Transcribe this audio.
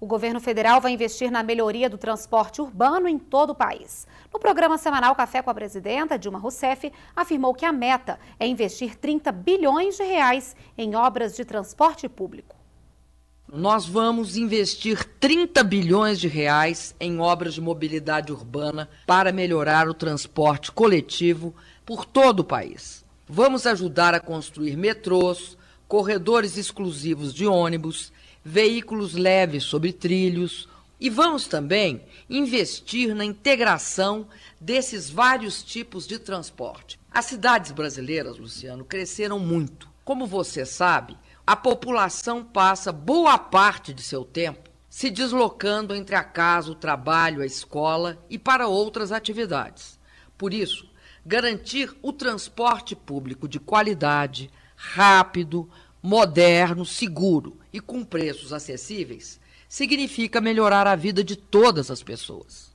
O governo federal vai investir na melhoria do transporte urbano em todo o país. No programa semanal Café com a Presidenta, Dilma Rousseff afirmou que a meta é investir 30 bilhões de reais em obras de transporte público. Nós vamos investir 30 bilhões de reais em obras de mobilidade urbana para melhorar o transporte coletivo por todo o país. Vamos ajudar a construir metrôs, corredores exclusivos de ônibus veículos leves sobre trilhos. E vamos também investir na integração desses vários tipos de transporte. As cidades brasileiras, Luciano, cresceram muito. Como você sabe, a população passa boa parte de seu tempo se deslocando entre a casa, o trabalho, a escola e para outras atividades. Por isso, garantir o transporte público de qualidade, rápido, moderno, seguro e com preços acessíveis significa melhorar a vida de todas as pessoas.